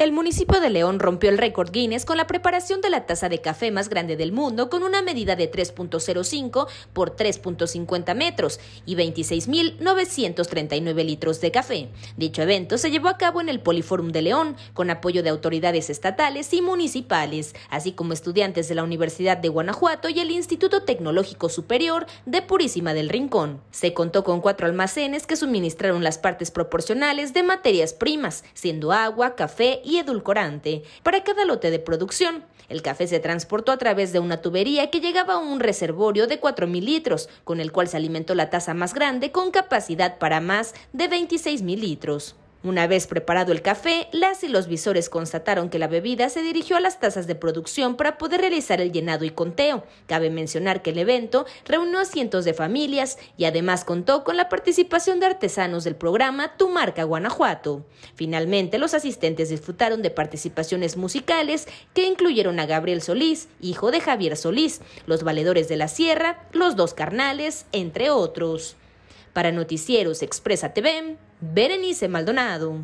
El municipio de León rompió el récord Guinness con la preparación de la taza de café más grande del mundo con una medida de 3.05 por 3.50 metros y 26.939 litros de café. Dicho evento se llevó a cabo en el Poliforum de León con apoyo de autoridades estatales y municipales, así como estudiantes de la Universidad de Guanajuato y el Instituto Tecnológico Superior de Purísima del Rincón. Se contó con cuatro almacenes que suministraron las partes proporcionales de materias primas, siendo agua, café y y edulcorante para cada lote de producción. El café se transportó a través de una tubería que llegaba a un reservorio de 4.000 litros, con el cual se alimentó la taza más grande con capacidad para más de 26.000 litros. Una vez preparado el café, las y los visores constataron que la bebida se dirigió a las tazas de producción para poder realizar el llenado y conteo. Cabe mencionar que el evento reunió a cientos de familias y además contó con la participación de artesanos del programa Tu Marca Guanajuato. Finalmente, los asistentes disfrutaron de participaciones musicales que incluyeron a Gabriel Solís, hijo de Javier Solís, los valedores de la Sierra, los dos carnales, entre otros. Para Noticieros Expresa TV, Berenice Maldonado.